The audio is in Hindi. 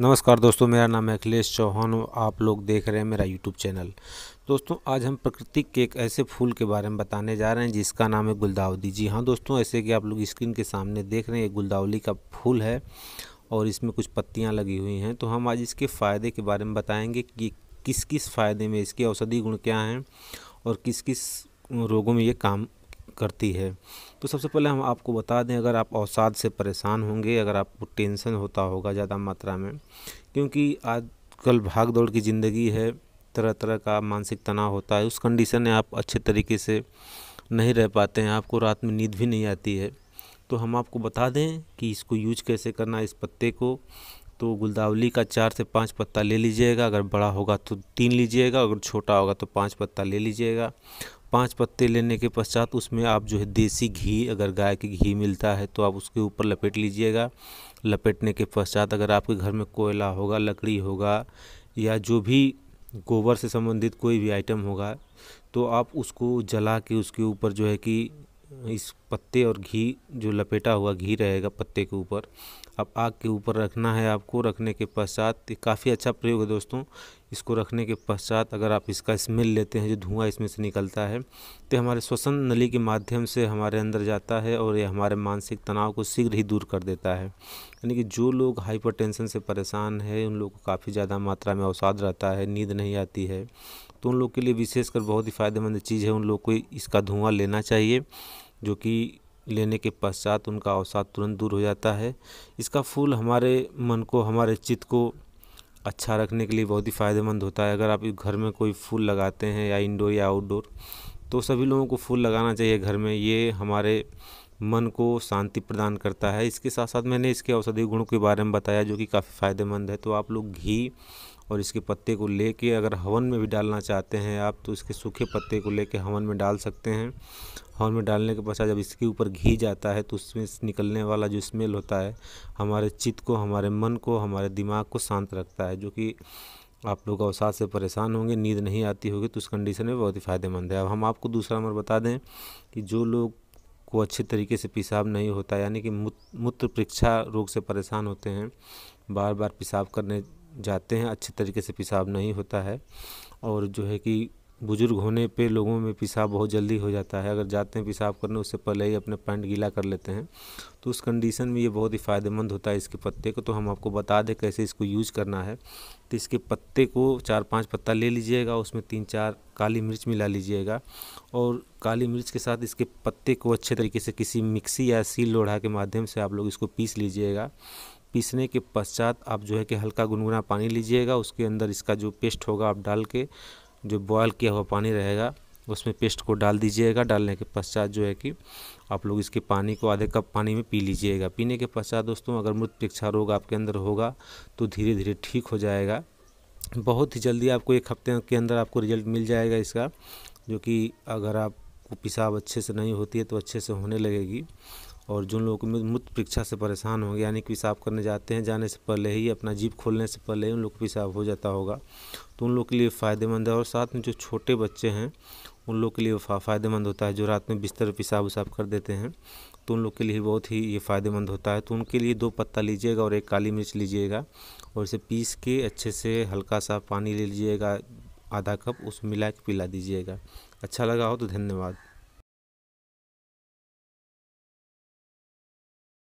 नमस्कार दोस्तों मेरा नाम है अखिलेश चौहान और आप लोग देख रहे हैं मेरा यूट्यूब चैनल दोस्तों आज हम प्रकृति के एक ऐसे फूल के बारे में बताने जा रहे हैं जिसका नाम है गुलदावदी जी हाँ दोस्तों ऐसे कि आप लोग स्क्रीन के सामने देख रहे हैं ये गुलदावली का फूल है और इसमें कुछ पत्तियाँ लगी हुई हैं तो हम आज इसके फ़ायदे के बारे में बताएँगे कि किस किस फ़ायदे में इसके औषधि गुण क्या हैं और किस किस रोगों में ये काम करती है तो सबसे पहले हम आपको बता दें अगर आप अवसाद से परेशान होंगे अगर आपको टेंशन होता होगा ज़्यादा मात्रा में क्योंकि आजकल भाग दौड़ की ज़िंदगी है तरह तरह का मानसिक तनाव होता है उस कंडीशन में आप अच्छे तरीके से नहीं रह पाते हैं आपको रात में नींद भी नहीं आती है तो हम आपको बता दें कि इसको यूज कैसे करना है इस पत्ते को तो गुलदावली का चार से पाँच पत्ता ले लीजिएगा अगर बड़ा होगा तो तीन लीजिएगा अगर छोटा होगा तो पाँच पत्ता ले लीजिएगा पांच पत्ते लेने के पश्चात उसमें आप जो है देसी घी अगर गाय के घी मिलता है तो आप उसके ऊपर लपेट लीजिएगा लपेटने के पश्चात अगर आपके घर में कोयला होगा लकड़ी होगा या जो भी गोबर से संबंधित कोई भी आइटम होगा तो आप उसको जला के उसके ऊपर जो है कि इस पत्ते और घी जो लपेटा हुआ घी रहेगा पत्ते के ऊपर अब आग के ऊपर रखना है आपको रखने के पश्चात ये काफ़ी अच्छा प्रयोग है दोस्तों इसको रखने के पश्चात अगर आप इसका स्मेल लेते हैं जो धुआं इसमें से निकलता है तो हमारे श्वसन नली के माध्यम से हमारे अंदर जाता है और ये हमारे मानसिक तनाव को शीघ्र ही दूर कर देता है यानी कि जो लोग हाइपर से परेशान है उन लोग को काफ़ी ज़्यादा मात्रा में अवसाद रहता है नींद नहीं आती है तो उन लोग के लिए विशेषकर बहुत ही फ़ायदेमंद चीज़ है उन लोग को इसका धुआँ लेना चाहिए जो कि लेने के पश्चात उनका अवसाद तुरंत दूर हो जाता है इसका फूल हमारे मन को हमारे चित्त को अच्छा रखने के लिए बहुत ही फ़ायदेमंद होता है अगर आप घर में कोई फूल लगाते हैं या इंडोर या आउटडोर तो सभी लोगों को फूल लगाना चाहिए घर में ये हमारे मन को शांति प्रदान करता है इसके साथ साथ मैंने इसके औषधि गुणों के बारे में बताया जो कि काफ़ी फ़ायदेमंद है तो आप लोग घी और इसके पत्ते को ले अगर हवन में भी डालना चाहते हैं आप तो इसके सूखे पत्ते को ले कर हवन में डाल सकते हैं हवन में डालने के पश्चात जब इसके ऊपर घी जाता है तो उसमें निकलने वाला जो स्मेल होता है हमारे चित्त को हमारे मन को हमारे दिमाग को शांत रखता है जो कि आप लोग अवसाद से परेशान होंगे नींद नहीं आती होगी तो उस कंडीशन में बहुत ही फ़ायदेमंद है अब हम आपको दूसरा नंबर बता दें कि जो लोग को अच्छे तरीके से पेशाब नहीं होता यानी कि मूत्र परीक्षा रोग से परेशान होते हैं बार बार पेशाब करने जाते हैं अच्छे तरीके से पेशाब नहीं होता है और जो है कि बुज़ुर्ग होने पे लोगों में पेशाब बहुत जल्दी हो जाता है अगर जाते हैं पेशाब करने उससे पहले ही अपने पैंट गीला कर लेते हैं तो उस कंडीशन में ये बहुत ही फ़ायदेमंद होता है इसके पत्ते को तो हम आपको बता दें कैसे इसको यूज करना है तो इसके पत्ते को चार पांच पत्ता ले लीजिएगा उसमें तीन चार काली मिर्च मिला लीजिएगा और काली मिर्च के साथ इसके पत्ते को अच्छे तरीके से किसी मिक्सी या सील लोढ़ा के माध्यम से आप लोग इसको पीस लीजिएगा पीसने के पश्चात आप जो है कि हल्का गुनगुना पानी लीजिएगा उसके अंदर इसका जो पेस्ट होगा आप डाल के जो बॉयल किया हुआ पानी रहेगा उसमें पेस्ट को डाल दीजिएगा डालने के पश्चात जो है कि आप लोग इसके पानी को आधे कप पानी में पी लीजिएगा पीने के पश्चात दोस्तों अगर मृत पेक्षा रोग आपके अंदर होगा तो धीरे धीरे ठीक हो जाएगा बहुत ही जल्दी आपको एक हफ्ते के अंदर आपको रिजल्ट मिल जाएगा इसका जो कि अगर आपको पेशाब अच्छे से नहीं होती है तो अच्छे से होने लगेगी और जिन लोग को मूत्र परीक्षा से परेशान होंगे यानी कि पेशाब करने जाते हैं जाने से पहले ही अपना जीप खोलने से पहले ही उन लोग को पेशाब हो जाता होगा तो उन लोग के लिए फ़ायदेमंद है और साथ में जो छोटे बच्चे हैं उन लोग के लिए फ़ायदेमंद होता है जो रात में बिस्तर पेशाब उशाब कर देते हैं तो उन लोग के लिए बहुत ही ये फ़ायदेमंद होता है तो उनके लिए दो पत्ता लीजिएगा और एक काली मिर्च लीजिएगा और इसे पीस के अच्छे से हल्का सा पानी ले लीजिएगा आधा कप उसमें मिला के पिला दीजिएगा अच्छा लगा हो तो धन्यवाद